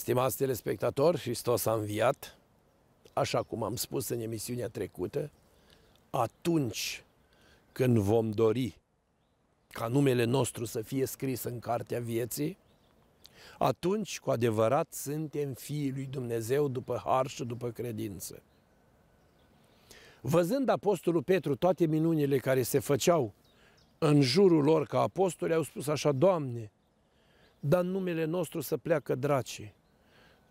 Stimați telespectatori, Hristos a înviat, așa cum am spus în emisiunea trecută, atunci când vom dori ca numele nostru să fie scris în cartea vieții, atunci cu adevărat suntem fiii lui Dumnezeu după har și după credință. Văzând apostolul Petru toate minunile care se făceau în jurul lor ca apostoli, au spus așa, Doamne, dar numele nostru să pleacă dracii.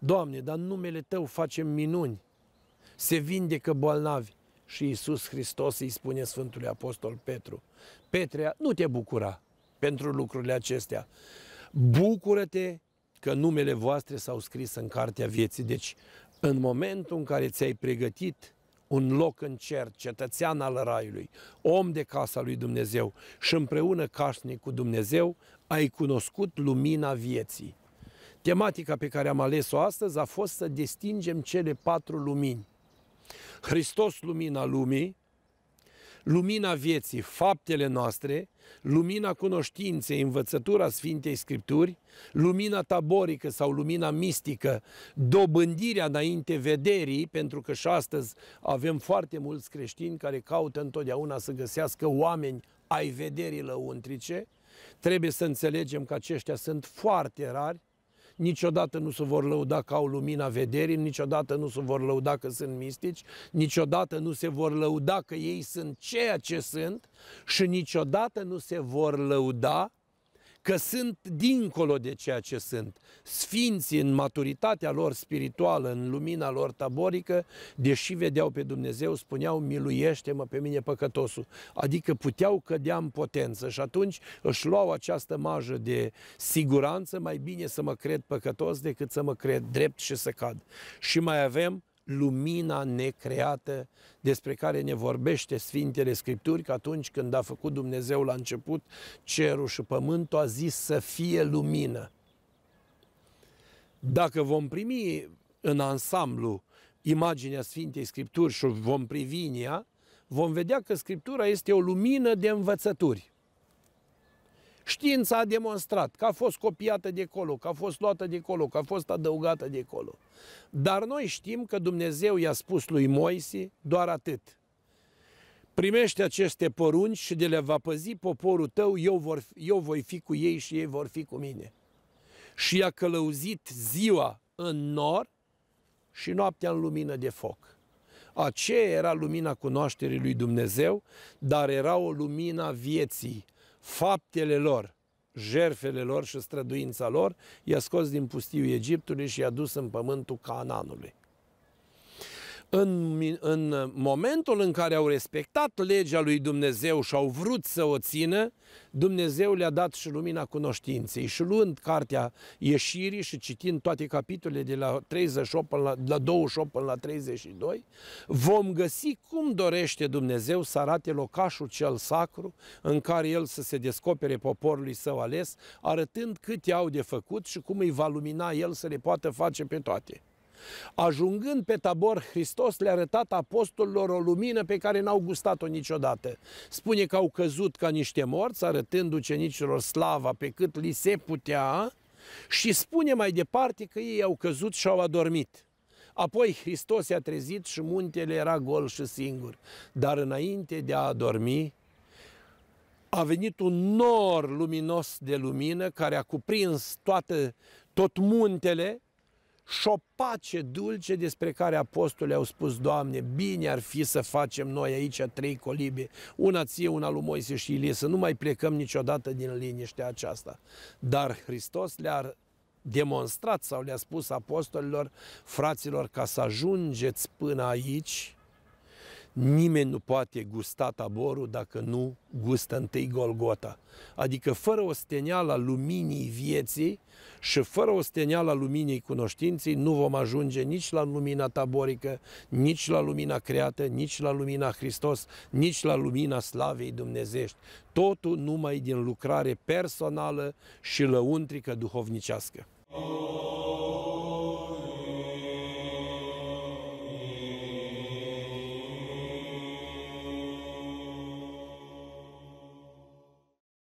Doamne, dar în numele Tău facem minuni, se vindecă bolnavi. Și Isus Hristos îi spune Sfântului Apostol Petru, Petrea, nu te bucura pentru lucrurile acestea. Bucură-te că numele voastre s-au scris în cartea vieții. Deci, în momentul în care ți-ai pregătit un loc în cer, cetățean al raiului, om de casa lui Dumnezeu și împreună cașnic cu Dumnezeu, ai cunoscut lumina vieții. Tematica pe care am ales-o astăzi a fost să distingem cele patru lumini. Hristos, lumina lumii, lumina vieții, faptele noastre, lumina cunoștinței, învățătura Sfintei Scripturi, lumina taborică sau lumina mistică, dobândirea înainte vederii, pentru că și astăzi avem foarte mulți creștini care caută întotdeauna să găsească oameni ai vederii lăuntrice, trebuie să înțelegem că aceștia sunt foarte rari niciodată nu se vor lăuda că au lumina vederii, niciodată nu se vor lăuda că sunt mistici, niciodată nu se vor lăuda că ei sunt ceea ce sunt și niciodată nu se vor lăuda că sunt dincolo de ceea ce sunt. Sfinți în maturitatea lor spirituală, în lumina lor taborică, deși vedeau pe Dumnezeu, spuneau, miluiește-mă pe mine păcătosul. Adică puteau cădea în potență și atunci își luau această majă de siguranță, mai bine să mă cred păcătos decât să mă cred drept și să cad. Și mai avem lumina necreată despre care ne vorbește Sfintele Scripturi, că atunci când a făcut Dumnezeu la început cerul și pământul, a zis să fie lumină. Dacă vom primi în ansamblu imaginea Sfintei Scripturi și vom privi în ea, vom vedea că Scriptura este o lumină de învățături. Știința a demonstrat că a fost copiată de colo, că a fost luată de colo, că a fost adăugată de colo. Dar noi știm că Dumnezeu i-a spus lui Moise doar atât. Primește aceste porunci și de le va păzi poporul tău, eu, vor, eu voi fi cu ei și ei vor fi cu mine. Și i-a călăuzit ziua în nor și noaptea în lumină de foc. Aceea era lumina cunoașterii lui Dumnezeu, dar era o lumina vieții faptele lor, jerfele lor și străduința lor, i-a scos din pustiu Egiptului și i-a dus în pământul Cananului. În, în momentul în care au respectat legea lui Dumnezeu și au vrut să o țină, Dumnezeu le-a dat și lumina cunoștinței. Și luând cartea ieșirii și citind toate capitolele de la, 38 până la, la 28 până la 32, vom găsi cum dorește Dumnezeu să arate locașul cel sacru în care el să se descopere poporului său ales, arătând cât i-au de făcut și cum îi va lumina el să le poată face pe toate. Ajungând pe tabor, Hristos le-a arătat apostolilor o lumină pe care n-au gustat-o niciodată. Spune că au căzut ca niște morți, arătând ucenicilor slava pe cât li se putea și spune mai departe că ei au căzut și au adormit. Apoi Hristos i-a trezit și muntele era gol și singur. Dar înainte de a adormi, a venit un nor luminos de lumină care a cuprins toată, tot muntele și o pace dulce despre care apostolii au spus, Doamne, bine ar fi să facem noi aici trei colibe, una ție, una lui Moise și Ilie, să nu mai plecăm niciodată din liniștea aceasta. Dar Hristos le-a demonstrat sau le-a spus apostolilor, fraților, ca să ajungeți până aici, Nimeni nu poate gusta taborul dacă nu gustă întâi Golgota. Adică fără o a luminii vieții și fără o a luminii cunoștinței nu vom ajunge nici la lumina taborică, nici la lumina creată, nici la lumina Hristos, nici la lumina slavei dumnezești. Totul numai din lucrare personală și lăuntrică duhovnicească. Oh.